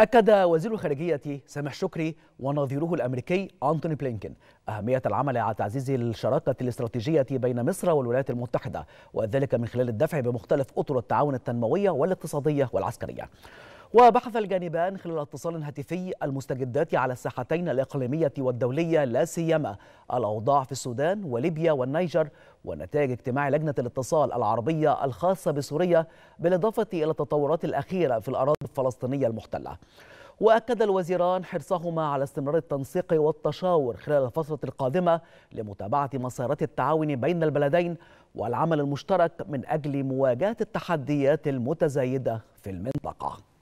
أكد وزير الخارجية سامح شكري ونظيره الأمريكي أنتوني بلينكن أهمية العمل على تعزيز الشراكة الاستراتيجية بين مصر والولايات المتحدة وذلك من خلال الدفع بمختلف أطر التعاون التنموية والاقتصادية والعسكرية وبحث الجانبان خلال اتصال هاتفي المستجدات على الساحتين الإقليمية والدولية لا سيما الأوضاع في السودان وليبيا والنيجر ونتائج اجتماع لجنة الاتصال العربية الخاصة بسوريا بالإضافة إلى التطورات الأخيرة في الأراضي الفلسطينية المحتلة وأكد الوزيران حرصهما على استمرار التنسيق والتشاور خلال الفترة القادمة لمتابعة مسارات التعاون بين البلدين والعمل المشترك من أجل مواجهة التحديات المتزايدة في المنطقة